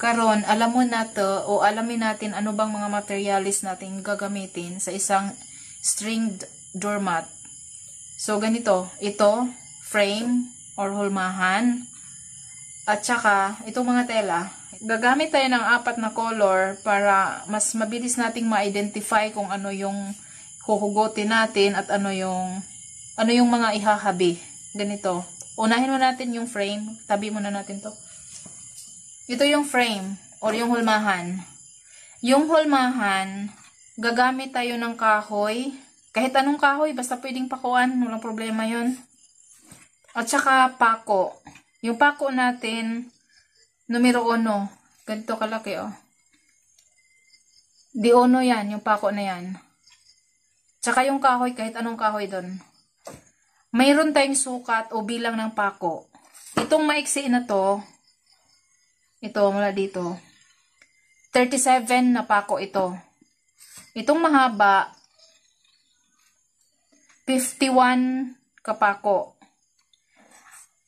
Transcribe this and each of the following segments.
Karon, alam mo na to o alamin natin ano bang mga materialis natin gagamitin sa isang stringed doormat. So, ganito. Ito, frame or hulmahan. At saka, itong mga tela. Gagamit tayo ng apat na color para mas mabilis nating ma-identify kung ano yung huhugutin natin at ano yung ano yung mga ihahabi. Ganito. Unahin mo natin yung frame. Tabi muna natin to. Ito yung frame or yung hulmahan. Yung hulmahan, gagamit tayo ng kahoy. Kahit anong kahoy, basta pwedeng pakuan. Walang problema yon At saka pako. Yung pako natin, numero 1. Ganito kalaki, oh. Di uno yan, yung pako na yan. Tsaka yung kahoy, kahit anong kahoy doon. Mayroon tayong sukat o bilang ng pako. Itong maiksiin na to, ito, mula dito. 37 na pako ito. Itong mahaba, 51 kapako.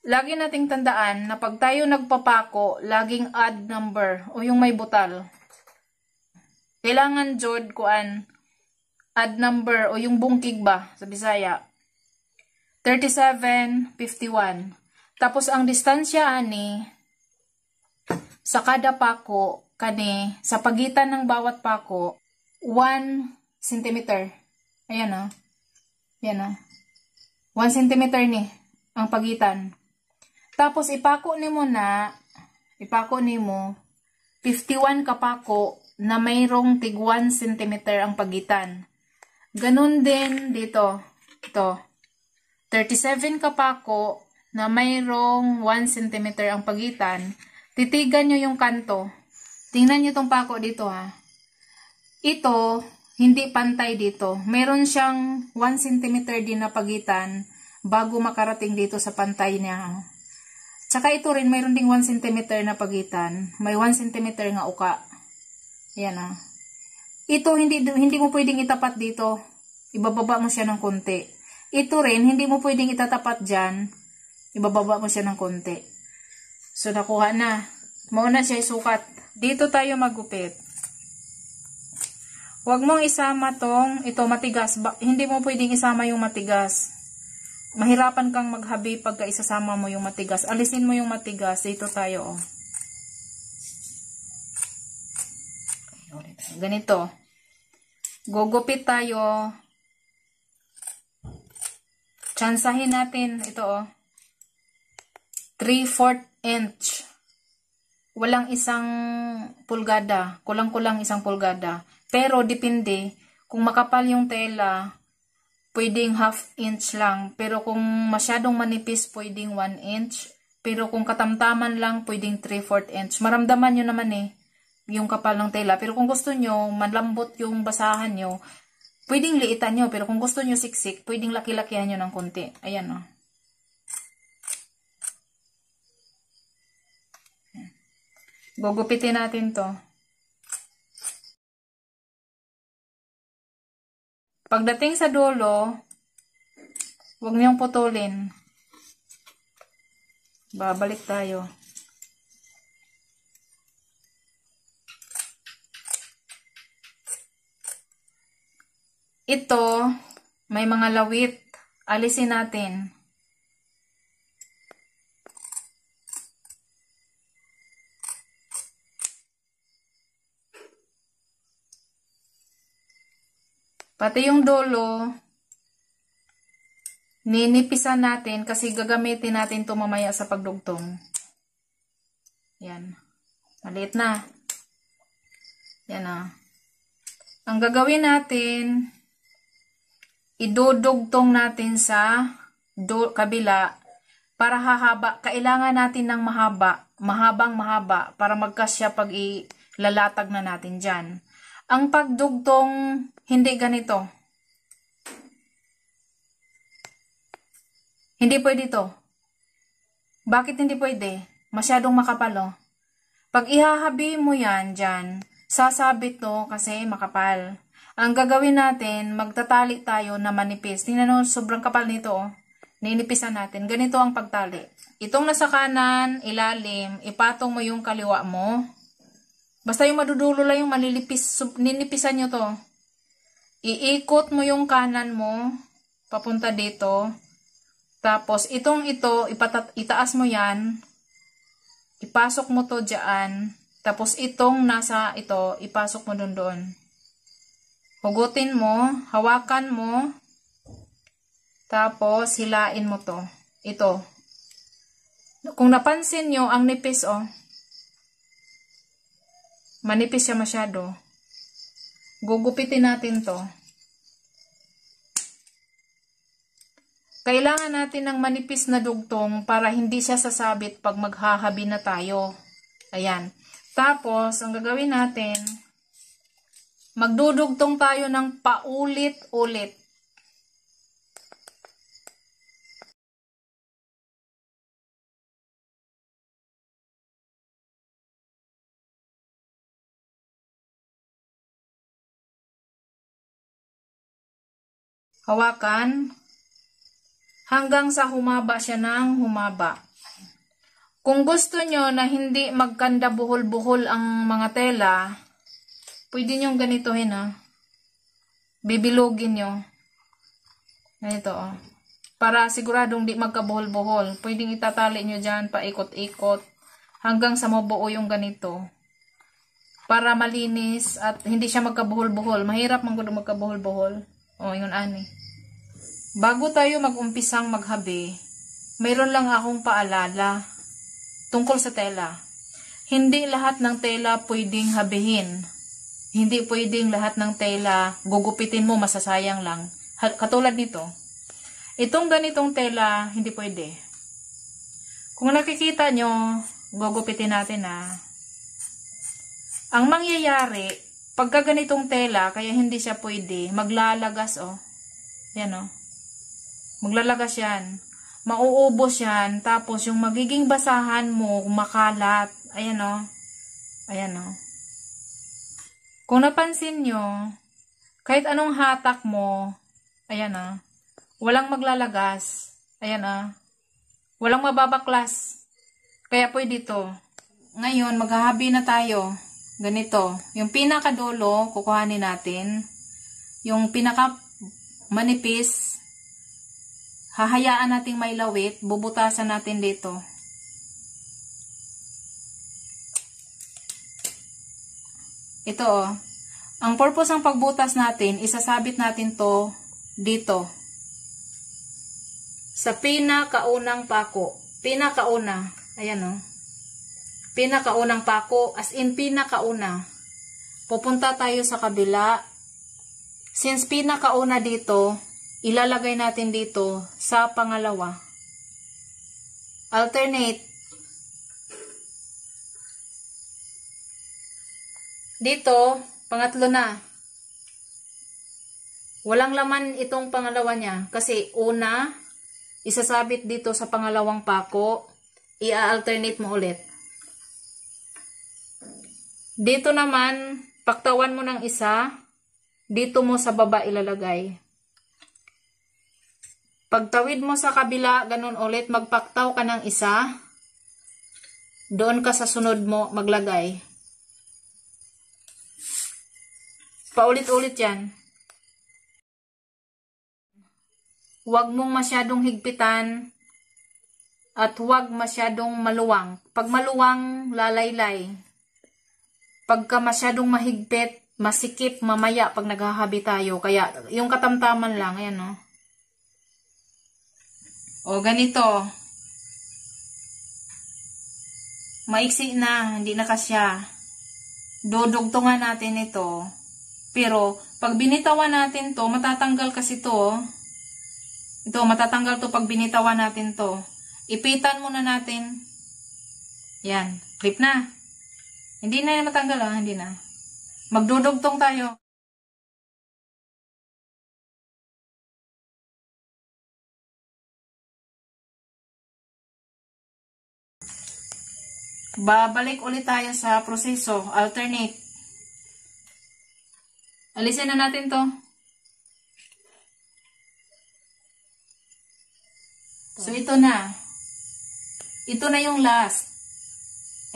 Lagi nating tandaan na pag tayo nagpapako, laging odd number o yung may butal. Kailangan, Jod, kuan, odd number o yung bungkig ba sa Bisaya. 37, 51. Tapos ang distansya ani sa kada pako kani sa pagitan ng bawat pako 1 cm. Ayan Oh. Ayan Oh. 1 cm ni ang pagitan. Tapos ipako ni na ipako ni 51 ka pako na mayroong tig 1 cm ang pagitan. Ganun din dito. Ito. 37 ka pako na mayroong 1 cm ang pagitan. Titigan nyo yung kanto. Tingnan nyo tong pako dito ha. Ito, hindi pantay dito. Meron siyang 1 cm din na pagitan bago makarating dito sa pantay niya. Tsaka ito rin, mayroon ding 1 cm na pagitan. May 1 cm nga uka. Ayan ha. Ito, hindi, hindi mo pwedeng itapat dito. Ibababa mo siya ng konti. Ito rin, hindi mo pwedeng itatapat dyan. Ibababa mo siya ng konti. So, nakuha na. Mauna siya sukat. Dito tayo magupit. Huwag mong isama tong, ito matigas. Ba, hindi mo pwedeng isama yung matigas. Mahirapan kang maghabi pag isasama mo yung matigas. Alisin mo yung matigas. Dito tayo, oh. Ganito. Gugupit tayo. Tsansahin natin. Ito, oh. 3-4 inch. Walang isang pulgada. Kulang-kulang isang pulgada. Pero depende. Kung makapal yung tela, pwedeng half inch lang. Pero kung masyadong manipis, pwedeng 1 inch. Pero kung katamtaman lang, pwedeng 3-4 inch. Maramdaman nyo naman eh, yung kapal ng tela. Pero kung gusto nyo, malambot yung basahan nyo, pwedeng liitan nyo. Pero kung gusto nyo siksik, pwedeng laki-lakihan nyo ng konti. Ayan o. Oh. Gugupitin natin to. Pagdating sa dulo, huwag niyong putulin. Babalik tayo. Ito, may mga lawit. Alisin natin. Pati yung dolo, ninipisan natin kasi gagamitin natin ito mamaya sa pagdugtong. Yan. Maliit na. Yan ah. Ang gagawin natin, idudugtong natin sa do, kabila para hahaba. Kailangan natin ng mahaba, mahabang mahaba para magkasya pag ilalatag na natin dyan. Ang pagdugtong hindi ganito. Hindi pwede to. Bakit hindi pwede? Masyadong makapal oh. Pag ihahabi mo yan dyan, sasabit to kasi makapal. Ang gagawin natin, magtatali tayo na manipis. Tingnan nyo, sobrang kapal nito oh. Ninipisan natin. Ganito ang pagtali. Itong nasa kanan, ilalim, ipatong mo yung kaliwa mo. Basta yung madudulo lang yung malilipis, ninipisan nyo to. Iikot mo yung kanan mo, papunta dito. Tapos, itong ito, ipatat, itaas mo yan. Ipasok mo to dyan. Tapos, itong nasa ito, ipasok mo dun doon. Hugutin mo, hawakan mo. Tapos, hilain mo to. Ito. Kung napansin nyo, ang nipis, oh. Manipis siya masyado. Gugupitin natin to. Kailangan natin ng manipis na dugtong para hindi siya sasabit pag maghahabi na tayo. Ayan. Tapos, ang gagawin natin, magdudugtong tayo ng paulit-ulit. Hawakan hanggang sa humaba siya ng humaba. Kung gusto nyo na hindi magkanda buhol-buhol ang mga tela, pwede nyo ganitohin ha. Ah. Bibilugin nyo. Ganito oh. Para siguradong di magkabuhol-buhol. Pwedeng itatali nyo dyan, paikot-ikot. Hanggang sa mabuo yung ganito. Para malinis at hindi siya magkabuhol-buhol. Mahirap man magkabuhol-buhol. O, yun ani. Bago tayo mag-umpisang maghabi, mayroon lang akong paalala tungkol sa tela. Hindi lahat ng tela pwedeng habihin. Hindi pwedeng lahat ng tela gugupitin mo, masasayang lang. Katulad nito, itong ganitong tela, hindi pwede. Kung nakikita nyo, gugupitin natin na ah. ang mangyayari Pagka ganitong tela, kaya hindi siya pwede, maglalagas oh. Yan oh. Maglalagas yan. Mauubos yan. Tapos yung magiging basahan mo, makalat. Ayan oh. Ayan oh. Kung napansin nyo, kahit anong hatak mo, ayan ah, walang maglalagas, ayan ah, walang mababaklas. Kaya pwede to. Ngayon, maghahabi na tayo ganito. Yung pinakadulo, kukuhanin natin. Yung pinaka manipis, hahayaan nating may lawit, bubutasan natin dito. Ito oh. Ang purpose ng pagbutas natin, isasabit natin to dito. Sa pinakaunang pako. Pinakauna. Ayan oh pinakaunang pako, as in pinakauna. Pupunta tayo sa kabila. Since pinakauna dito, ilalagay natin dito sa pangalawa. Alternate. Dito, pangatlo na. Walang laman itong pangalawa niya. Kasi una, isasabit dito sa pangalawang pako, ia-alternate mo ulit. Dito naman, paktawan mo ng isa, dito mo sa baba ilalagay. Pagtawid mo sa kabila, ganun ulit, magpaktaw ka ng isa, doon ka sa sunod mo maglagay. Paulit-ulit yan. Huwag mong masyadong higpitan at huwag masyadong maluwang. Pag maluwang, lalaylay pagka masyadong mahigpit, masikip mamaya pag naghahabi tayo. Kaya yung katamtaman lang, ayan no. O ganito. Maiksi na, hindi na kasya. Dudugtungan natin ito. Pero pag binitawan natin to, matatanggal kasi to. Oh. Ito, matatanggal to pag binitawan natin to. Ipitan muna natin. Yan, clip na. Hindi na matanggal ah, hindi na. Magdudugtong tayo. Babalik ulit tayo sa proseso. Alternate. Alisin na natin to. So, ito na. Ito na yung last.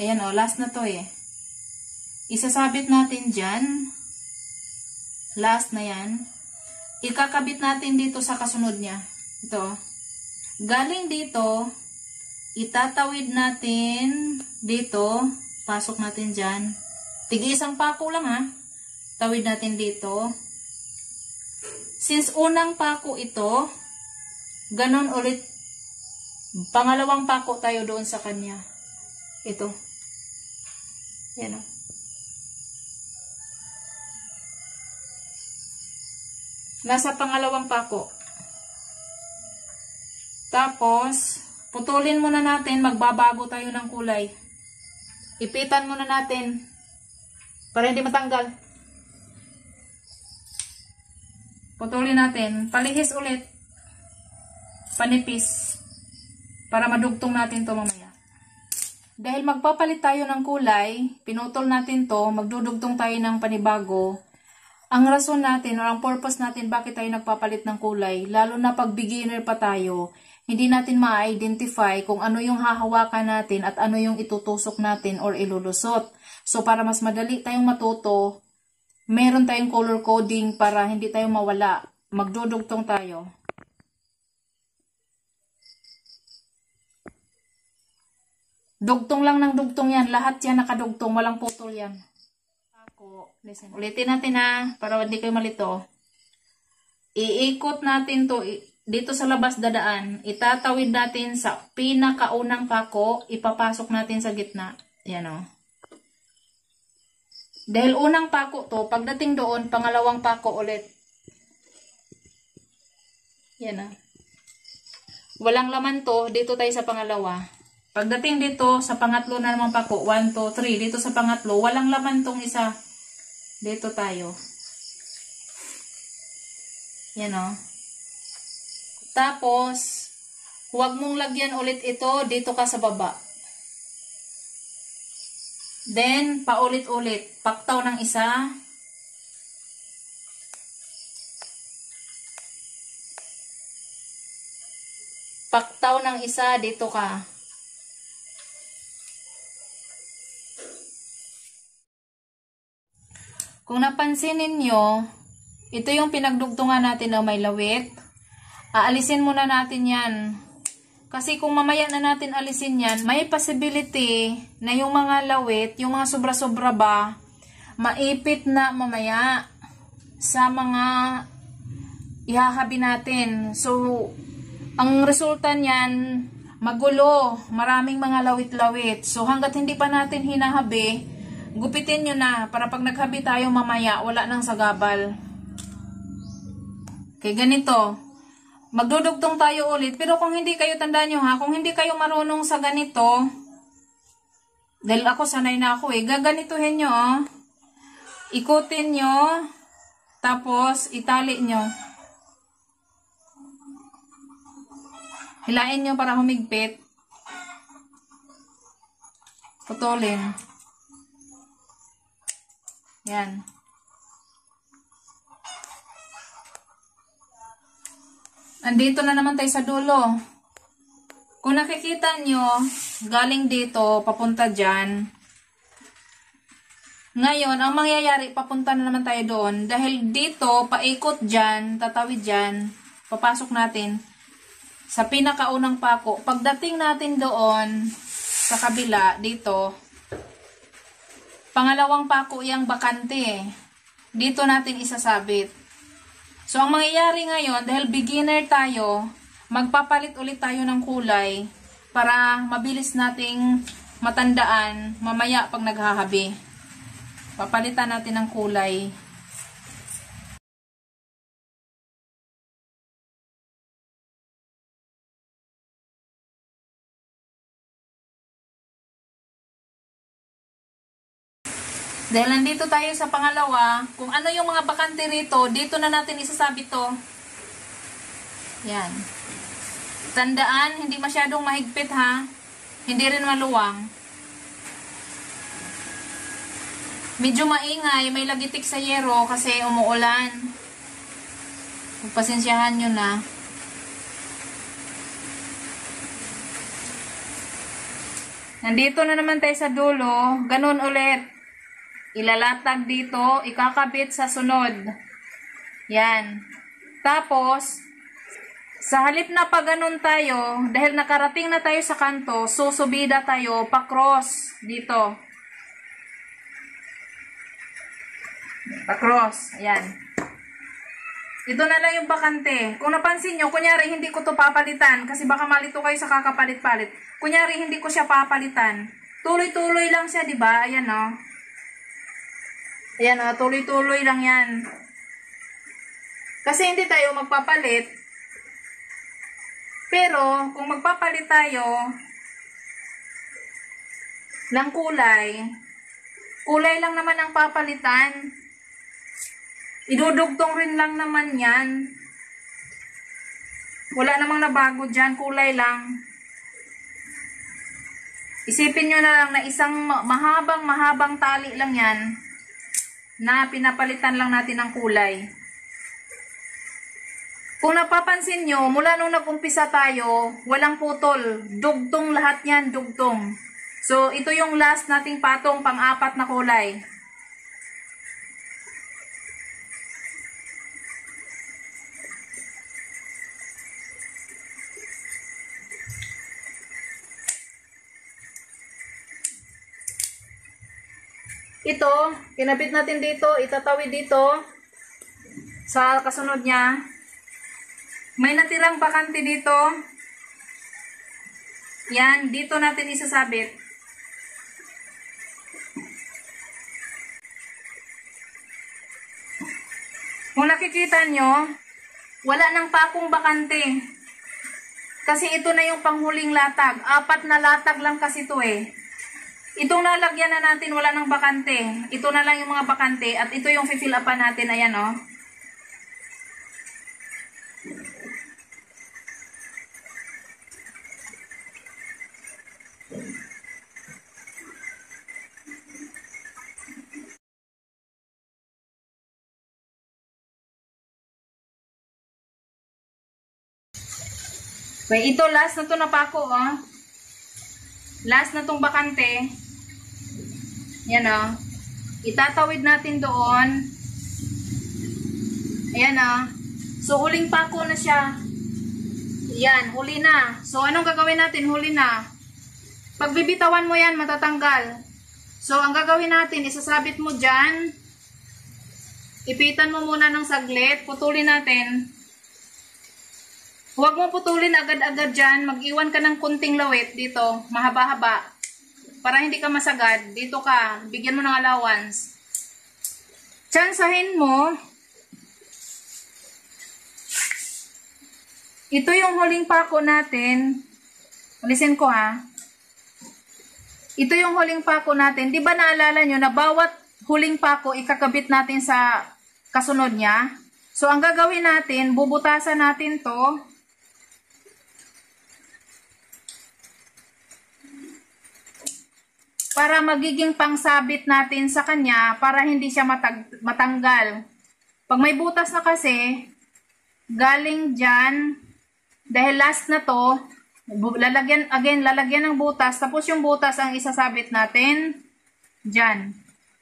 Ayan o, oh, last na to eh. Isasabit natin dyan. Last na yan. Ikakabit natin dito sa kasunod niya. Ito. Galing dito, itatawid natin dito. Pasok natin dyan. Tigi isang pako lang ha. Tawid natin dito. Since unang pako ito, ganon ulit. Pangalawang pako tayo doon sa kanya. Ito. Yan o. Oh. Nasa pangalawang pako. Tapos, putulin muna natin, magbabago tayo ng kulay. Ipitan muna natin para hindi matanggal. Putulin natin, palihis ulit, panipis, para madugtong natin to mamaya. Dahil magpapalit tayo ng kulay, pinutol natin to, magdudugtong tayo ng panibago, ang rason natin or ang purpose natin bakit tayo nagpapalit ng kulay, lalo na pag beginner pa tayo, hindi natin ma-identify kung ano yung hahawakan natin at ano yung itutusok natin or ilulusot. So para mas madali tayong matuto, meron tayong color coding para hindi tayo mawala. Magdudugtong tayo. Dugtong lang ng dugtong yan. Lahat yan nakadugtong. Walang putol yan po. Listen. Ulitin natin na para hindi kayo malito. Iikot natin to dito sa labas dadaan. Itatawid natin sa pinakaunang pako, ipapasok natin sa gitna. Yan o. Oh. Dahil unang pako to, pagdating doon, pangalawang pako ulit. Yan o. Oh. Walang laman to, dito tayo sa pangalawa. Pagdating dito, sa pangatlo na naman pako, 1, 2, 3, dito sa pangatlo, walang laman tong isa. Dito tayo. Yan o. Oh. Tapos, huwag mong lagyan ulit ito dito ka sa baba. Then, paulit-ulit. Paktaw ng isa. Paktaw ng isa dito ka. Kung napansin ninyo, ito yung pinagdugtungan natin na may lawit. Aalisin muna natin yan. Kasi kung mamaya na natin alisin yan, may possibility na yung mga lawit, yung mga sobra-sobra ba, maipit na mamaya sa mga ihahabi natin. So, ang resulta niyan, magulo, maraming mga lawit-lawit. So, hanggat hindi pa natin hinahabi, Gupitin nyo na para pag naghabi tayo mamaya, wala nang sagabal. Okay, ganito. Magdudugtong tayo ulit. Pero kung hindi kayo, tandaan nyo ha, kung hindi kayo marunong sa ganito, dahil ako sanay na ako eh, gaganituhin nyo oh. Ikutin nyo, tapos itali nyo. Hilain nyo para humigpit. Putulin. Putulin. Yan. Andito na naman tayo sa dulo. Kung nakikita nyo, galing dito, papunta dyan. Ngayon, ang mangyayari, papunta na naman tayo doon. Dahil dito, paikot dyan, tatawid dyan, papasok natin sa pinakaunang pako. Pagdating natin doon, sa kabila, dito, Pangalawang pako yung bakante. Eh. Dito natin isasabit. So, ang mangyayari ngayon, dahil beginner tayo, magpapalit ulit tayo ng kulay para mabilis nating matandaan mamaya pag naghahabi. Papalitan natin ng kulay. Dahil nandito tayo sa pangalawa, kung ano yung mga bakante rito, dito na natin isasabi to. Yan. Tandaan, hindi masyadong mahigpit ha. Hindi rin maluwang. Medyo maingay, may lagitik sa yero kasi umuulan. Pagpasensyahan nyo na. Nandito na naman tayo sa dulo. Ganun ulit. Ilalatag dito, ikakabit sa sunod. Yan. Tapos, sa halip na pag tayo, dahil nakarating na tayo sa kanto, susubida tayo pa-cross dito. Pa-cross. Yan. Ito na lang yung bakante. Kung napansin nyo, kunyari hindi ko to papalitan kasi baka malito kayo sa kakapalit-palit. Kunyari hindi ko siya papalitan. Tuloy-tuloy lang siya, di ba? Ayan, no? Oh. Ayan, uh, tuloy-tuloy lang yan. Kasi hindi tayo magpapalit. Pero, kung magpapalit tayo ng kulay, kulay lang naman ang papalitan. Idudugtong rin lang naman yan. Wala namang nabago dyan, kulay lang. Isipin nyo na lang na isang mahabang-mahabang tali lang yan na pinapalitan lang natin ang kulay. Kung napapansin nyo, mula nung nagumpisa tayo, walang putol. Dugtong lahat yan, dugtong. So, ito yung last nating patong, pang-apat na kulay. Ito, kinabit natin dito, itatawid dito sa kasunod niya. May natirang bakante dito. Yan, dito natin isasabit. Kung nakikita nyo, wala nang pakong bakante. Kasi ito na yung panghuling latag. Apat na latag lang kasi ito eh. Itong lalagyan na natin, wala nang bakante. Ito na lang yung mga bakante at ito yung fill up natin. Ayan o. Oh. Okay, ito last na to na pako, oh. Last na tong bakante. Yan o. Oh. Itatawid natin doon. Ayan o. Oh. So, huling pako na siya. Yan, huli na. So, anong gagawin natin? Huli na. Pagbibitawan mo yan, matatanggal. So, ang gagawin natin, isasabit mo dyan. Ipitan mo muna ng saglit. Putulin natin. Huwag mo putulin agad-agad dyan. Mag-iwan ka ng kunting lawit dito. Mahaba-haba para hindi ka masagad, dito ka, bigyan mo ng allowance. Tsansahin mo, ito yung huling pako natin, ulisin ko ha, ito yung huling pako natin, di ba naalala nyo na bawat huling pako ikakabit natin sa kasunod niya? So, ang gagawin natin, bubutasan natin to, para magiging pangsabit natin sa kanya para hindi siya matag matanggal. Pag may butas na kasi, galing dyan, dahil last na to, lalagyan, again, lalagyan ng butas, tapos yung butas ang isasabit natin dyan.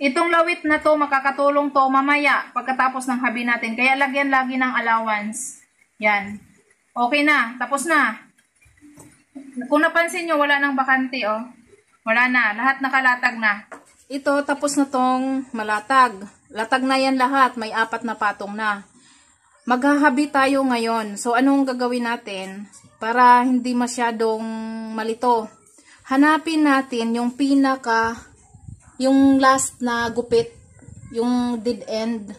Itong lawit na to, makakatulong to mamaya pagkatapos ng habi natin. Kaya lagyan lagi ng allowance. Yan. Okay na, tapos na. Kung napansin nyo, wala nang bakante, oh. Wala na. Lahat nakalatag na. Ito, tapos na tong malatag. Latag na yan lahat. May apat na patong na. Maghahabi tayo ngayon. So, anong gagawin natin para hindi masyadong malito? Hanapin natin yung pinaka, yung last na gupit, yung dead end.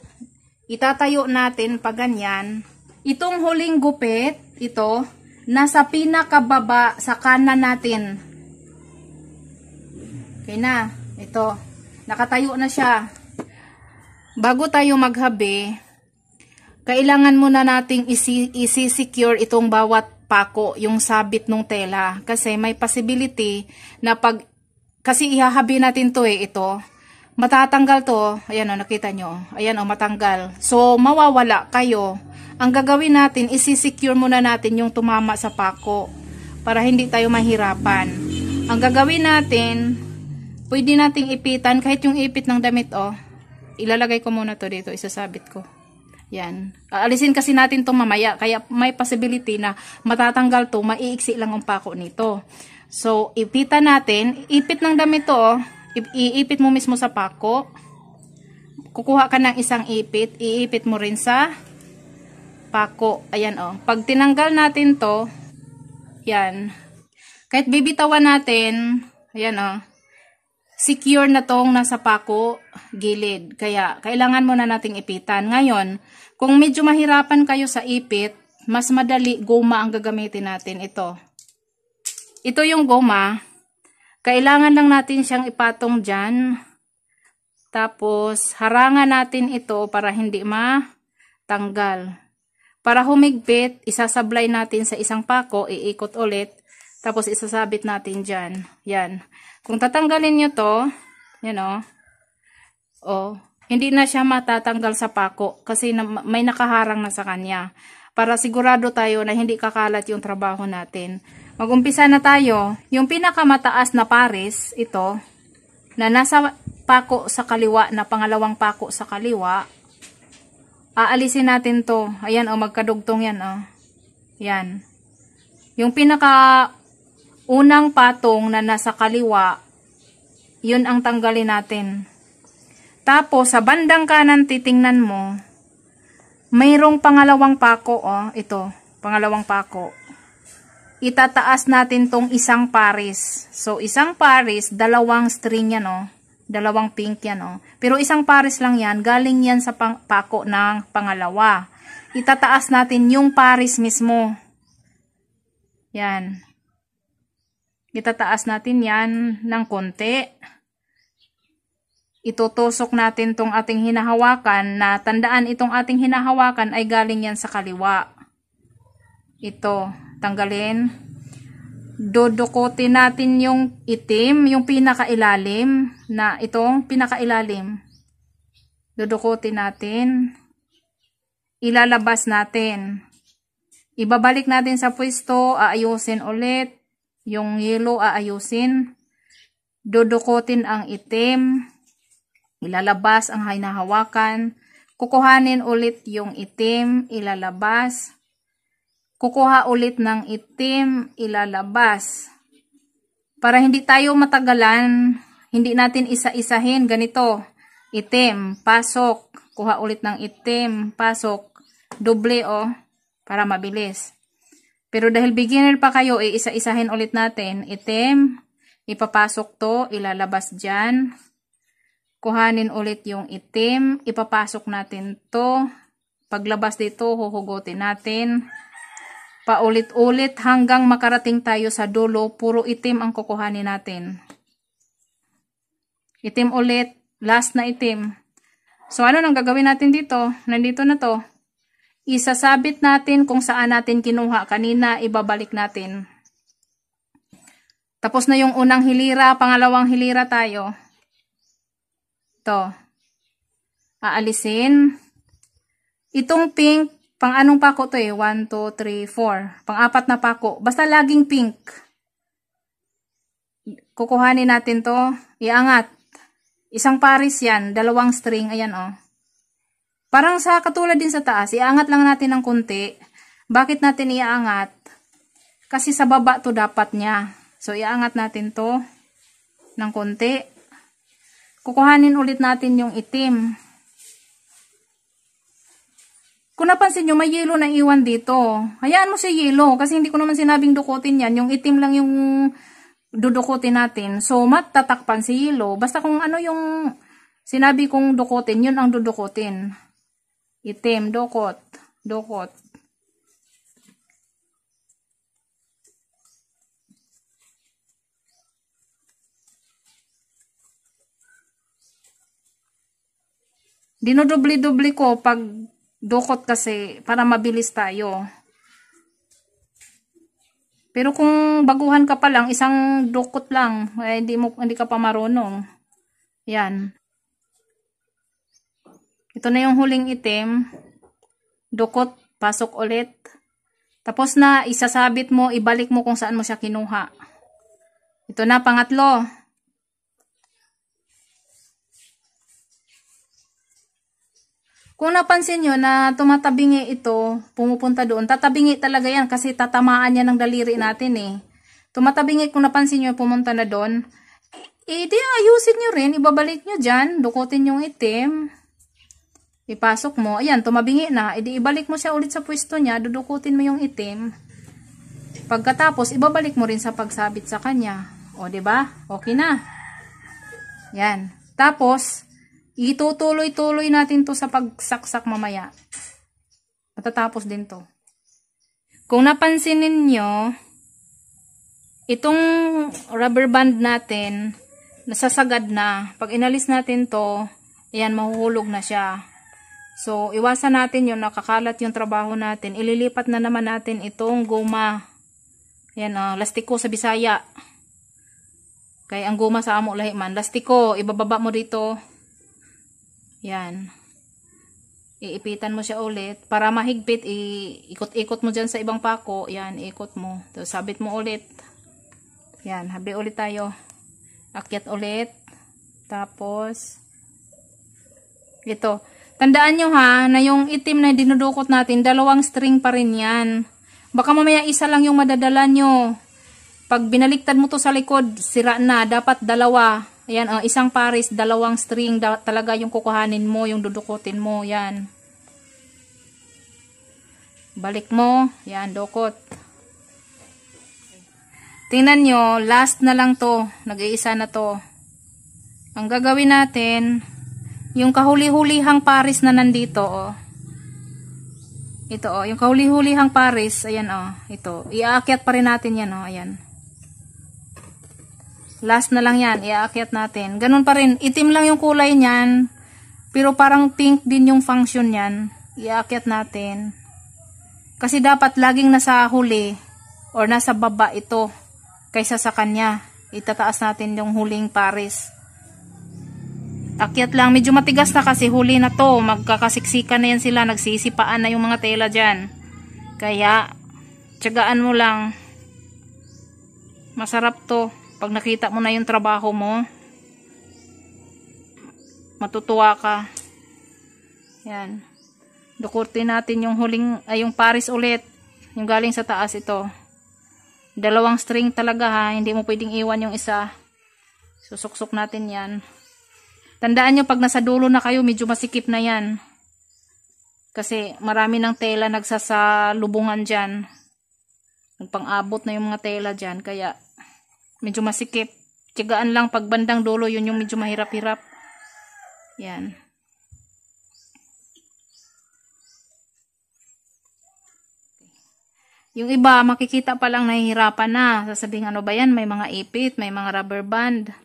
Itatayo natin pa ganyan. Itong huling gupit, ito, nasa pinakababa sa kanan natin. Okay na. Ito. Nakatayo na siya. Bago tayo maghabi, kailangan muna nating isi isi-secure itong bawat pako, yung sabit ng tela. Kasi may possibility na pag, kasi ihahabi natin to eh, ito. Matatanggal to. Ayan o, oh, nakita nyo. Ayan o, oh, matanggal. So, mawawala kayo. Ang gagawin natin, isi-secure muna natin yung tumama sa pako para hindi tayo mahirapan. Ang gagawin natin, Pwede nating ipitan kahit yung ipit ng damit oh. Ilalagay ko muna to dito, isasabit ko. Yan. Alisin kasi natin to mamaya kaya may possibility na matatanggal to, maiiksi lang ang pako nito. So, ipitan natin, ipit ng damit to oh. Iipit mo mismo sa pako. Kukuha ka ng isang ipit, iipit mo rin sa pako. Ayan oh. Pag tinanggal natin to, yan. Kahit bibitawan natin, ayan oh secure na tong nasa pako gilid. Kaya kailangan mo na nating ipitan. Ngayon, kung medyo mahirapan kayo sa ipit, mas madali goma ang gagamitin natin ito. Ito yung goma. Kailangan lang natin siyang ipatong dyan. Tapos, harangan natin ito para hindi ma tanggal. Para humigpit, isasablay natin sa isang pako, iikot ulit, tapos isasabit natin dyan. Yan. Kung tatanggalin nyo to, you know, oh, hindi na siya matatanggal sa pako kasi na, may nakaharang na sa kanya. Para sigurado tayo na hindi kakalat yung trabaho natin. Magumpisa na tayo. Yung pinakamataas na pares, ito, na nasa pako sa kaliwa, na pangalawang pako sa kaliwa, aalisin natin to. Ayan, o, oh, magkadugtong yan, o. Oh. Yan. Yung pinaka unang patong na nasa kaliwa, yun ang tanggalin natin. Tapos, sa bandang kanan titingnan mo, mayroong pangalawang pako, oh, ito, pangalawang pako. Itataas natin tong isang pares. So, isang pares, dalawang string yan, oh. Dalawang pink yan, oh. Pero isang pares lang yan, galing yan sa pang pako ng pangalawa. Itataas natin yung pares mismo. Yan. Itataas natin yan ng konti. Itutusok natin tong ating hinahawakan na tandaan itong ating hinahawakan ay galing yan sa kaliwa. Ito, tanggalin. Dodokotin natin yung itim, yung pinakailalim na itong pinakailalim. Dodokotin natin. Ilalabas natin. Ibabalik natin sa pwesto, aayusin ulit yung yellow aayusin. Dudukotin ang itim. Ilalabas ang hinahawakan. Kukuhanin ulit yung itim. Ilalabas. Kukuha ulit ng itim. Ilalabas. Para hindi tayo matagalan, hindi natin isa-isahin. Ganito. Itim. Pasok. Kuha ulit ng itim. Pasok. Doble o. Oh, para mabilis. Pero dahil beginner pa kayo, eh, isa-isahin ulit natin. Itim, ipapasok to, ilalabas dyan. Kuhanin ulit yung itim, ipapasok natin to. Paglabas dito, huhugutin natin. Paulit-ulit hanggang makarating tayo sa dulo, puro itim ang kukuhanin natin. Itim ulit, last na itim. So ano nang gagawin natin dito? Nandito na to. Isasabit natin kung saan natin kinuha kanina, ibabalik natin. Tapos na yung unang hilira, pangalawang hilira tayo. to Aalisin. Itong pink, pang anong pako to eh? 1, 2, 3, 4. Pang apat na pako. Basta laging pink. Kukuhanin natin to. Iangat. Isang paris yan. Dalawang string. Ayan Oh. Parang sa katulad din sa taas, iangat lang natin ng kunti. Bakit natin iaangat? Kasi sa baba to dapat niya. So, iaangat natin to ng kunti. Kukuhanin ulit natin yung itim. Kung napansin nyo, may yelo na iwan dito. Hayaan mo si yelo. kasi hindi ko naman sinabing dukutin yan. Yung itim lang yung dudukutin natin. So, matatakpan si yelo. Basta kung ano yung sinabi kong dukutin, yun ang dudukutin. Itim, dukot. Dukot. Dinodubli-dubli ko pag dukot kasi para mabilis tayo. Pero kung baguhan ka pa lang, isang dukot lang, eh, hindi, mo, hindi ka pa marunong. Yan. Ito na yung huling itim. Dukot, pasok ulit. Tapos na, isasabit mo, ibalik mo kung saan mo siya kinuha. Ito na, pangatlo. Kung napansin nyo na tumatabingi ito, pumupunta doon, tatabingi talaga yan kasi tatamaan yan ng daliri natin eh. Tumatabingi, kung napansin nyo, pumunta na doon. Eh, ito yung ayusin nyo rin, ibabalik nyo dyan, dukutin yung itim. Ipasok mo. Ayan, tumabingi na. Edi ibalik mo siya ulit sa pwesto niya. Dudukutin mo yung itim. Pagkatapos, ibabalik mo rin sa pagsabit sa kanya. O, ba diba? Okay na. Yan. Tapos, itutuloy-tuloy natin to sa pagsaksak mamaya. Matatapos din to. Kung napansin ninyo, itong rubber band natin, nasasagad na. Pag inalis natin to, ayan, mahuhulog na siya. So, iwasan natin yung nakakalat yung trabaho natin. Ililipat na naman natin itong goma. Yan, uh, lastiko sa Bisaya. Kay ang goma sa amo lahi man. Lastiko, ibababa mo dito. Yan. Iipitan mo siya ulit. Para mahigpit, ikot-ikot mo dyan sa ibang pako. Yan, ikot mo. Tapos sabit mo ulit. Yan, habi ulit tayo. Akyat ulit. Tapos, ito. Tandaan nyo ha, na yung itim na dinudukot natin, dalawang string pa rin yan. Baka mamaya isa lang yung madadala nyo. Pag binaliktad mo to sa likod, sira na. Dapat dalawa. Ayan, uh, isang pares, dalawang string da talaga yung kukuhanin mo, yung dudukotin mo. Yan. Balik mo. Yan, dukot. Tingnan nyo, last na lang to. Nag-iisa na to. Ang gagawin natin, yung kahuli-hulihang paris na nandito, oh. Ito, oh. Yung kahuli-hulihang paris, ayan, oh. Ito. Iaakyat pa rin natin yan, oh. Ayan. Last na lang yan. Iaakyat natin. Ganun pa rin. Itim lang yung kulay niyan. Pero parang pink din yung function niyan. Iaakyat natin. Kasi dapat laging nasa huli or nasa baba ito kaysa sa kanya. Itataas natin yung huling paris. Akyat lang, medyo matigas na kasi huli na to. Magkakasiksikan na yan sila, nagsisipaan na yung mga tela dyan. Kaya, tsagaan mo lang. Masarap to. Pag nakita mo na yung trabaho mo, matutuwa ka. Yan. Dukurtin natin yung huling, ay yung paris ulit. Yung galing sa taas ito. Dalawang string talaga ha, hindi mo pwedeng iwan yung isa. Susuksok natin yan. Tandaan nyo, pag nasa dulo na kayo, medyo masikip na yan. Kasi marami ng tela nagsasalubungan dyan. Nagpang-abot na yung mga tela dyan. Kaya medyo masikip. Tiyagaan lang pag bandang dulo, yun yung medyo mahirap-hirap. Yan. Yung iba, makikita pa lang nahihirapan na. Sasabihin, ano ba yan? May mga ipit, may mga rubber band.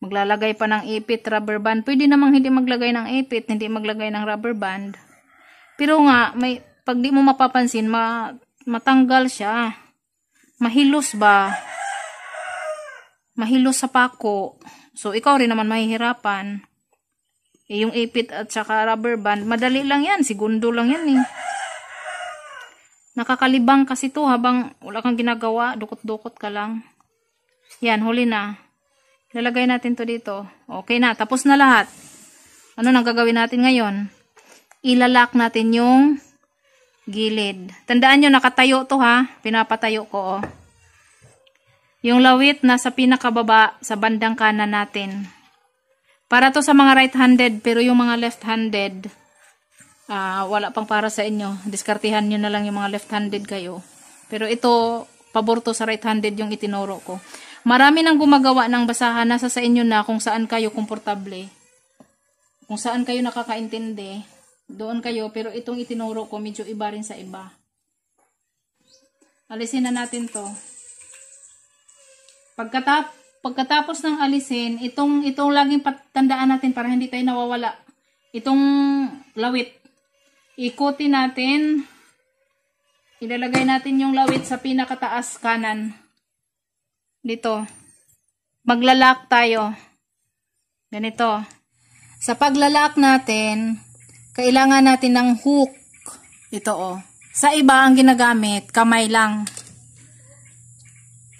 Maglalagay pa ng ipit, rubber band. Pwede namang hindi maglagay ng ipit, hindi maglagay ng rubber band. Pero nga, may, pag di mo mapapansin, ma, matanggal siya. Mahilos ba? Mahilos sa pako. So, ikaw rin naman mahihirapan. Eh, yung ipit at saka rubber band, madali lang yan. Segundo lang yan eh. Nakakalibang kasi to habang wala kang ginagawa, dukot-dukot ka lang. Yan, huli na. Lalagay natin to dito. Okay na, tapos na lahat. Ano nang gagawin natin ngayon? Ilalak natin yung gilid. Tandaan nyo, nakatayo to ha. Pinapatayo ko, oh. Yung lawit nasa pinakababa sa bandang kanan natin. Para to sa mga right-handed, pero yung mga left-handed, uh, wala pang para sa inyo. Diskartihan nyo na lang yung mga left-handed kayo. Pero ito, paborto sa right-handed yung itinuro ko. Marami nang gumagawa ng basahan nasa sa inyo na kung saan kayo komportable. Kung saan kayo nakakaintindi, doon kayo. Pero itong itinuro ko, medyo iba rin sa iba. Alisin na natin to. Pagkatap, pagkatapos ng alisin, itong, itong laging patandaan natin para hindi tayo nawawala. Itong lawit. Ikutin natin. Ilalagay natin yung lawit sa pinakataas kanan dito. Maglalak tayo. Ganito. Sa paglalak natin, kailangan natin ng hook. Ito oh. Sa iba ang ginagamit, kamay lang.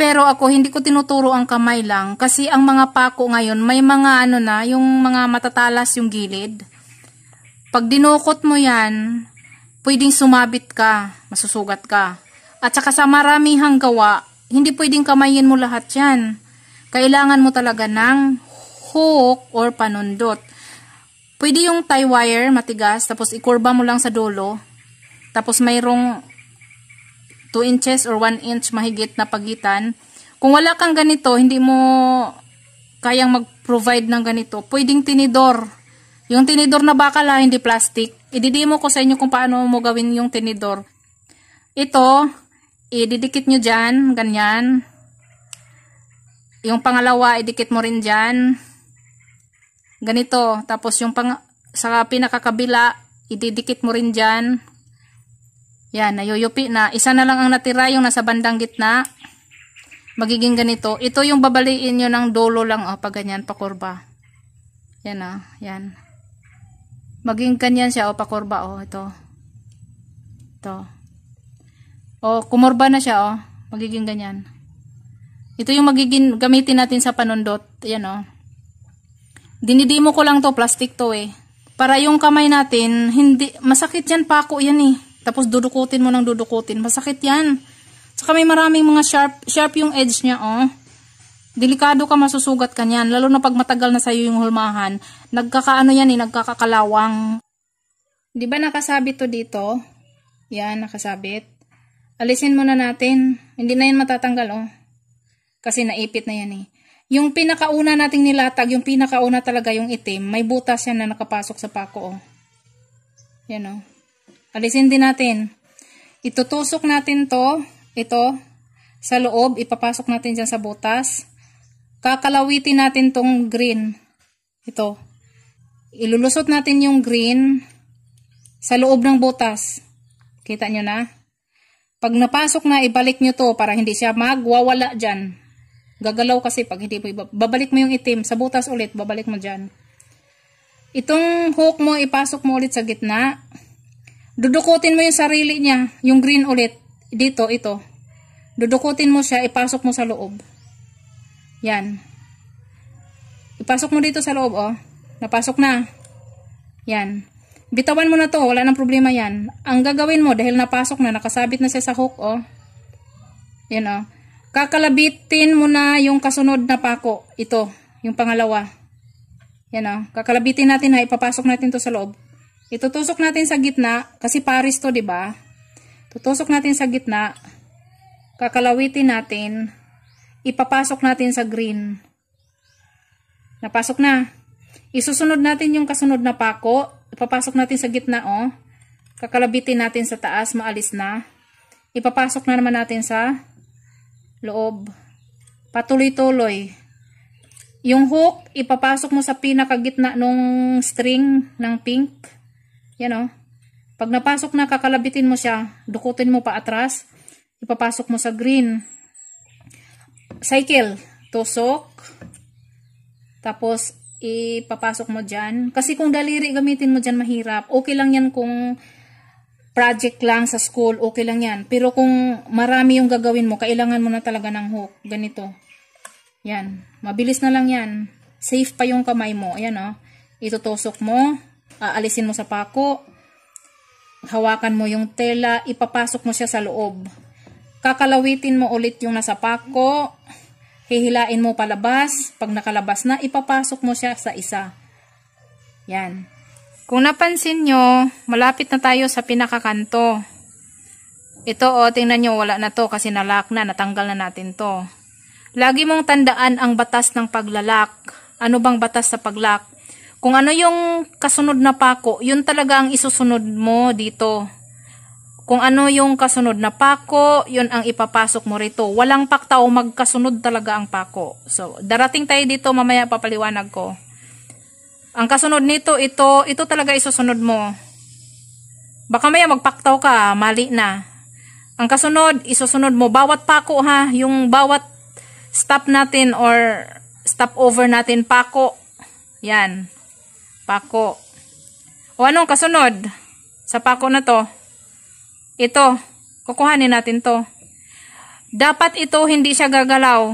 Pero ako hindi ko tinuturo ang kamay lang kasi ang mga pako ngayon may mga ano na, yung mga matatalas yung gilid. Pag dinukot mo yan, pwedeng sumabit ka, masusugat ka. At saka sa maramihang gawa, hindi pwedeng kamayin mo lahat yan. Kailangan mo talaga ng hook or panundot. Pwede yung tie wire, matigas, tapos ikurba mo lang sa dulo. Tapos mayroong 2 inches or 1 inch mahigit na pagitan. Kung wala kang ganito, hindi mo kayang mag-provide ng ganito, pwedeng tinidor. Yung tinidor na bakala, hindi plastic. Ididemo ko sa inyo kung paano mo gawin yung tinidor. Ito, ididikit nyo dyan, ganyan. Yung pangalawa, idikit mo rin dyan. Ganito. Tapos yung pang, sa pinakakabila, ididikit mo rin dyan. Yan, nayuyupi na. Isa na lang ang natira, yung nasa bandang gitna. Magiging ganito. Ito yung babaliin nyo ng dolo lang, oh, pag ganyan, pakurba. Yan, oh, yan. Maging ganyan siya, oh, pakurba, oh, ito. Ito. Oh, kumurba na siya, oh. Magiging ganyan. Ito yung magiging gamitin natin sa panundot. Ayan, o. Oh. Dinidimo ko lang to, plastic to, eh. Para yung kamay natin, hindi, masakit yan, pako yan, eh. Tapos dudukutin mo ng dudukutin. Masakit yan. Saka may maraming mga sharp, sharp yung edge niya, oh. Delikado ka masusugat kanyan lalo na pag matagal na sa iyo yung hulmahan. Nagkakaano yan eh, nagkakakalawang. Di ba nakasabit to dito? Yan, nakasabit. Alisin muna natin. Hindi na yan matatanggal, oh. Kasi naipit na yan, eh. Yung pinakauna nating nilatag, yung pinakauna talaga yung itim, may butas yan na nakapasok sa pako, oh. Yan, oh. Alisin din natin. Itutusok natin to, ito, sa loob. Ipapasok natin dyan sa butas. Kakalawitin natin tong green. Ito. Ilulusot natin yung green sa loob ng butas. Kita nyo na? Pag napasok na, ibalik nyo to para hindi siya magwawala dyan. Gagalaw kasi pag hindi mo, babalik mo yung itim, sa butas ulit, babalik mo dyan. Itong hook mo, ipasok mo ulit sa gitna. Dudukutin mo yung sarili niya, yung green ulit, dito, ito. Dudukutin mo siya, ipasok mo sa loob. Yan. Ipasok mo dito sa loob, oh. Napasok na. Yan. Bitawan mo na to, wala nang problema yan. Ang gagawin mo, dahil napasok na, nakasabit na siya sa hook, oh. Yan, oh. Kakalabitin mo na yung kasunod na pako. Ito, yung pangalawa. Yan, oh. Kakalabitin natin ha. ipapasok natin to sa loob. Itutusok natin sa gitna, kasi paris to, ba diba? Tutusok natin sa gitna, kakalawitin natin, ipapasok natin sa green. Napasok na. Isusunod natin yung kasunod na pako, Ipapasok natin sa gitna, oh. Kakalabitin natin sa taas, maalis na. Ipapasok na naman natin sa loob. Patuloy-tuloy. Yung hook, ipapasok mo sa pinakagitna nung string ng pink. Yan, oh. Pag napasok na, kakalabitin mo siya. Dukutin mo pa atras. Ipapasok mo sa green. Cycle. Tusok. Tapos, ipapasok mo dyan. Kasi kung daliri gamitin mo dyan, mahirap. Okay lang yan kung project lang sa school, okay lang yan. Pero kung marami yung gagawin mo, kailangan mo na talaga ng hook. Ganito. Yan. Mabilis na lang yan. Safe pa yung kamay mo. Ayan o. Oh. Itutusok mo. Aalisin mo sa pako. Hawakan mo yung tela. Ipapasok mo siya sa loob. Kakalawitin mo ulit yung nasa pako hihilain mo palabas. Pag nakalabas na, ipapasok mo siya sa isa. Yan. Kung napansin nyo, malapit na tayo sa pinakakanto. Ito o, oh, tingnan nyo, wala na to kasi nalak na, natanggal na natin to. Lagi mong tandaan ang batas ng paglalak. Ano bang batas sa paglak? Kung ano yung kasunod na pako, yun talaga ang isusunod mo dito. Kung ano yung kasunod na pako, yun ang ipapasok mo rito. Walang paktao magkasunod talaga ang pako. So, darating tayo dito, mamaya papaliwanag ko. Ang kasunod nito, ito, ito talaga isusunod mo. Baka maya magpaktaw ka, mali na. Ang kasunod, isusunod mo. Bawat pako ha, yung bawat stop natin or stop over natin, pako. Yan. Pako. O anong kasunod? Sa pako na to. Ito, kukuhanin natin to. Dapat ito hindi siya gagalaw.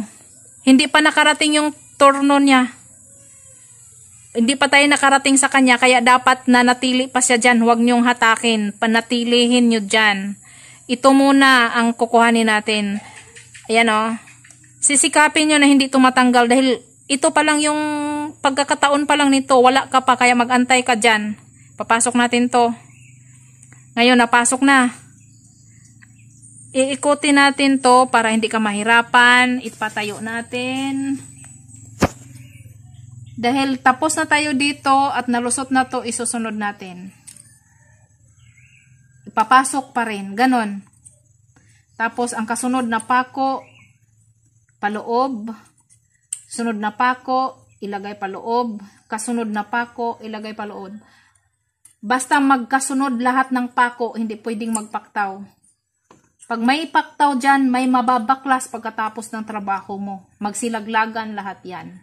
Hindi pa nakarating yung turno niya. Hindi pa tayo nakarating sa kanya, kaya dapat na natili pa siya dyan. Huwag niyong hatakin, panatilihin niyo dyan. Ito muna ang kukuhanin natin. Ayan o. Oh. Sisikapin niyo na hindi tumatanggal dahil ito pa lang yung pagkakataon pa lang nito. Wala ka pa kaya magantay ka dyan. Papasok natin to. Ngayon, napasok na. Iikutin natin to para hindi ka mahirapan. Ipatayo natin. Dahil tapos na tayo dito at nalusot na to, isusunod natin. Ipapasok pa rin. Ganon. Tapos ang kasunod na pako, paloob. Sunod na pako, ilagay paloob. Kasunod na pako, ilagay paloob. Basta magkasunod lahat ng pako, hindi pwedeng magpaktaw. Pag may paktaw dyan, may mababaklas pagkatapos ng trabaho mo. Magsilaglagan lahat yan.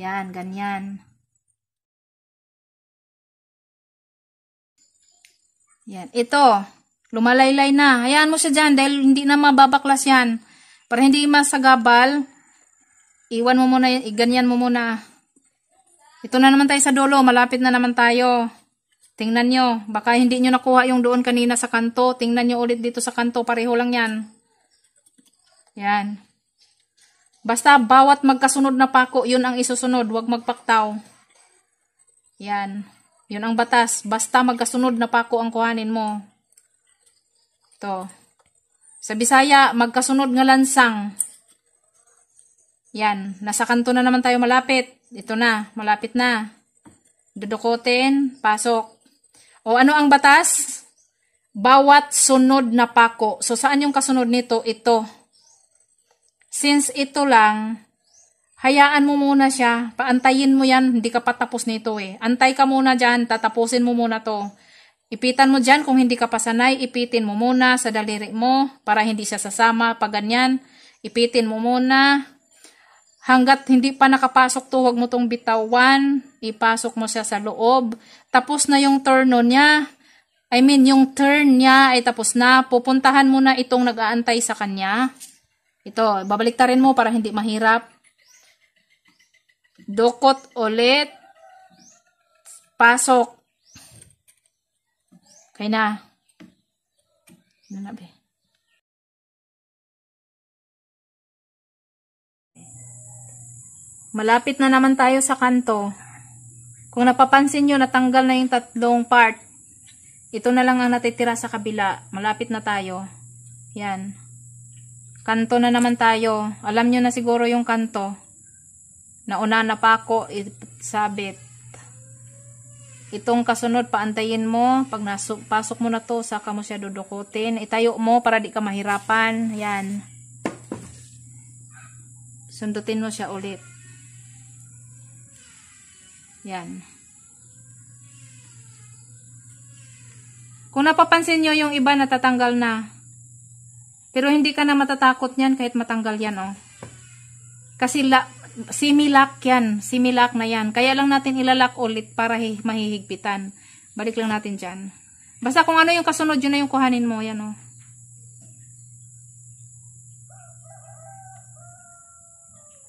Yan, ganyan. Yan, ito. Lumalaylay na. Hayaan mo siya dyan dahil hindi na mababaklas yan. Para hindi masagabal, iwan mo muna, ganyan mo muna. Ito na naman tayo sa dulo. Malapit na naman tayo. Tingnan nyo, baka hindi nyo nakuha yung doon kanina sa kanto. Tingnan nyo ulit dito sa kanto, pareho lang yan. Yan. Basta bawat magkasunod na pako, yun ang isusunod. Huwag magpaktaw. Yan. Yun ang batas. Basta magkasunod na pako ang kuhanin mo. to Sa Bisaya, magkasunod nga lansang. Yan. Nasa kanto na naman tayo malapit. Ito na. Malapit na. Dudukotin. Pasok. O ano ang batas? Bawat sunod na pako. So saan yung kasunod nito? Ito. Since ito lang, hayaan mo muna siya. Paantayin mo yan. Hindi ka pa tapos nito eh. Antay ka muna dyan. Tatapusin mo muna to. Ipitan mo dyan kung hindi ka pasanay. Ipitin mo muna sa daliri mo para hindi siya sasama. Pag ganyan, ipitin mo muna. Hanggat hindi pa nakapasok to, huwag mo tong bitawan. Ipasok mo siya sa loob. Tapos na yung turno niya. I mean, yung turn niya ay tapos na. Pupuntahan mo na itong nag-aantay sa kanya. Ito, rin mo para hindi mahirap. Dukot ulit. Pasok. Okay na. Ano na ba? Malapit na naman tayo sa kanto. Kung napapansin nyo, natanggal na yung tatlong part. Ito na lang ang natitira sa kabila. Malapit na tayo. Yan. Kanto na naman tayo. Alam nyo na siguro yung kanto. Nauna na pa ako, sabit. Itong kasunod, paantayin mo. Pag nasok, pasok mo na to, sa mo siya dudukutin. Itayo mo para di ka mahirapan. Yan. Sundutin mo siya ulit. Yan. Kung napapansin nyo, yung iba natatanggal na. Pero hindi ka na matatakot niyan kahit matanggal yan, oh. Kasi la, similak yan. Similak na yan. Kaya lang natin ilalak ulit para mahihigpitan. Balik lang natin dyan. Basta kung ano yung kasunod, yun na yung kuhanin mo. Yan, oh.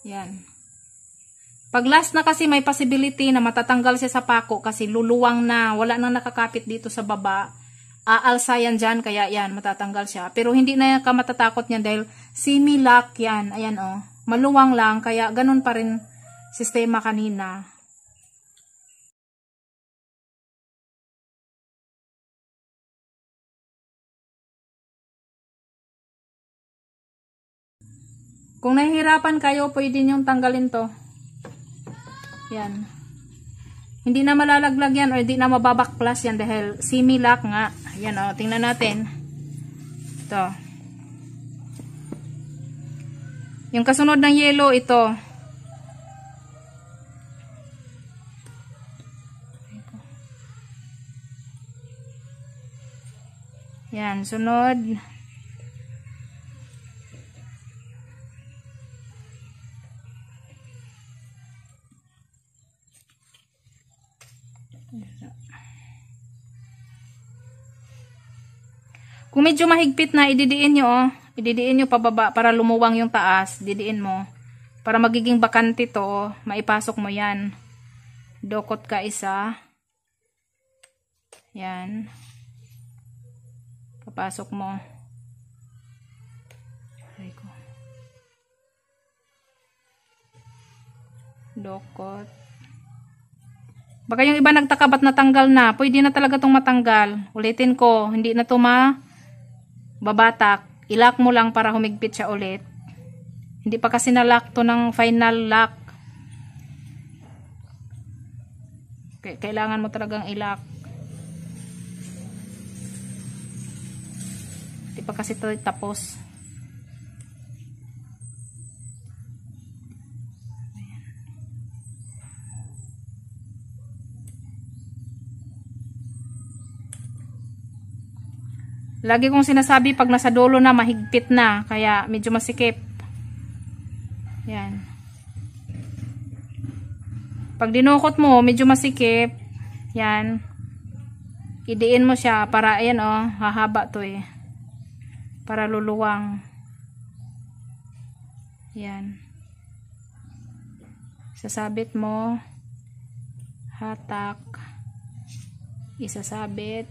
Yan. Pag last na kasi may possibility na matatanggal siya sa pako kasi luluwang na, wala nang nakakapit dito sa baba. Aalsa yan dyan, kaya yan, matatanggal siya. Pero hindi na ka matatakot niyan dahil similac yan. Ayan o, oh, maluwang lang, kaya ganun pa rin sistema kanina. Kung nahihirapan kayo, pwede niyong tanggalin to. Yan. Hindi na malalaglag yan or hindi na mababaklas yan dahil similac nga. Yan o, oh, tingnan natin. Ito. Yung kasunod ng yellow, ito. Yan, sunod. Kung medyo mahigpit na, ididiin nyo, oh. Ididiin nyo pababa para lumuwang yung taas. Didiin mo. Para magiging bakante to, oh. Maipasok mo yan. Dokot ka isa. Yan. Papasok mo. Aray ko. Dokot. Baka yung iba nagtaka ba't natanggal na? Pwede na talaga itong matanggal. Ulitin ko. Hindi na ito ma babatak, ilak mo lang para humigpit siya ulit. Hindi pa kasi nalock to ng final lock. Okay, Kailangan mo talagang ilock. Hindi pa kasi tapos. Lagi kong sinasabi pag nasa dulo na mahigpit na kaya medyo masikip. Yan. Pag dinukot mo medyo masikip, yan. Idiin mo siya para ayan oh, hahaba 'to eh. Para luluwang. Yan. Sasabit mo. Hatak. Isasabit.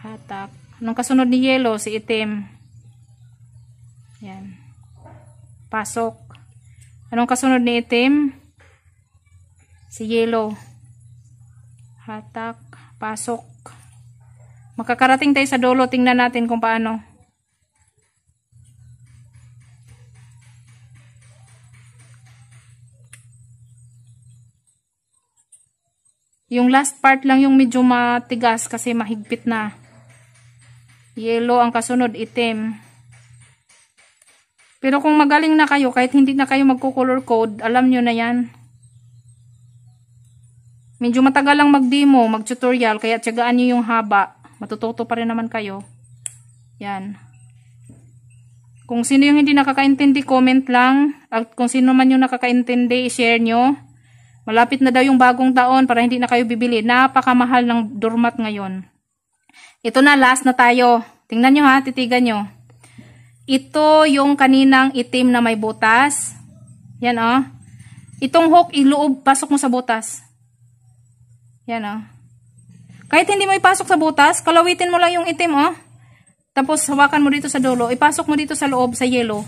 Hatak. Anong kasunod ni yellow? Si itim. Yan. Pasok. Anong kasunod ni itim? Si yellow. Hatak. Pasok. Makakarating tayo sa dulo. Tingnan natin kung paano. Yung last part lang yung medyo matigas kasi mahigpit na. Yellow ang kasunod, itim. Pero kung magaling na kayo, kahit hindi na kayo magko-color code, alam nyo na yan. Medyo matagal lang mag-demo, mag-tutorial, kaya tiyagaan nyo yung haba. Matututo pa rin naman kayo. Yan. Kung sino yung hindi nakakaintindi, comment lang. At kung sino man yung nakakaintindi, share nyo. Malapit na daw yung bagong taon para hindi na kayo bibili. Napakamahal ng doormat ngayon. Ito na, last na tayo. Tingnan nyo ha, titigan nyo. Ito yung kaninang itim na may butas. Yan o. Oh. Itong hook, iloob, pasok mo sa butas. Yan o. Oh. Kahit hindi mo ipasok sa butas, kalawitin mo lang yung itim o. Oh. Tapos hawakan mo dito sa dulo, ipasok mo dito sa loob sa yellow.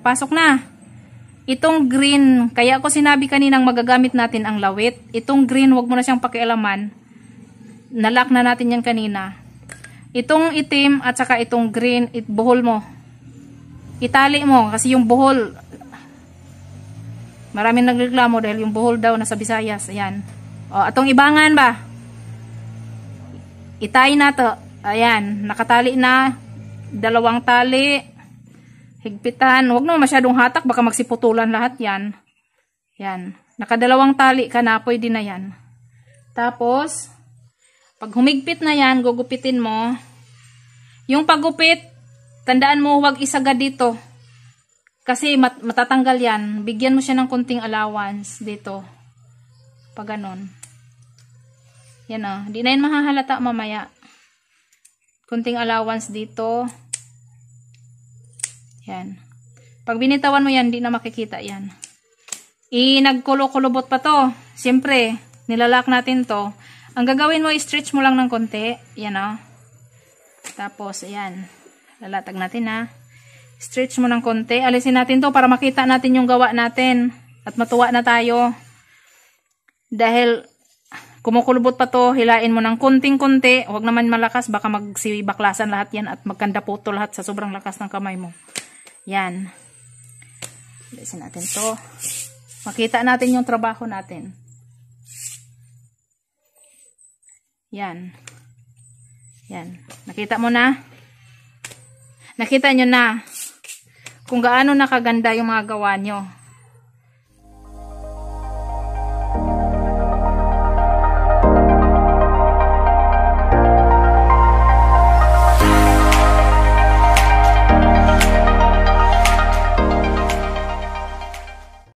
Napasok na. Itong green, kaya ako sinabi kaninang magagamit natin ang lawit. Itong green, wag mo na siyang pakialaman. Nalak na natin yan kanina. Itong itim at saka itong green, it, buhol mo. Itali mo kasi yung buhol, maraming nagreklamo dahil yung buhol daw nasa Bisayas. Ayan. O, atong ibangan ba? Itay na to. Ayan, nakatali na. Dalawang tali. Higpitan. Huwag naman masyadong hatak. Baka magsiputulan lahat yan. Yan. Nakadalawang tali ka na. Pwede na yan. Tapos, pag humigpit na yan, gugupitin mo. Yung paggupit, tandaan mo huwag isaga dito. Kasi mat matatanggal yan. Bigyan mo siya ng kunting allowance dito. Pag ganun. Yan o. Oh. Ah. Di na yun mahahalata mamaya. Kunting allowance dito. Yan. Pag binitawan mo yan, hindi na makikita yan. Inagkulo-kulubot pa to. Siyempre, nilalak natin to. Ang gagawin mo, stretch mo lang ng konti. Yan o. Oh. Tapos, ayan. Lalatag natin ha. Stretch mo ng konti. Alisin natin to para makita natin yung gawa natin. At matuwa na tayo. Dahil kumukulubot pa to, hilain mo ng konting-konti. Huwag naman malakas, baka magsibaklasan lahat yan at magkanda po lahat sa sobrang lakas ng kamay mo. Yan. Bilisin natin to. Makita natin yung trabaho natin. Yan. Yan. Nakita mo na? Nakita nyo na kung gaano nakaganda yung mga gawa nyo.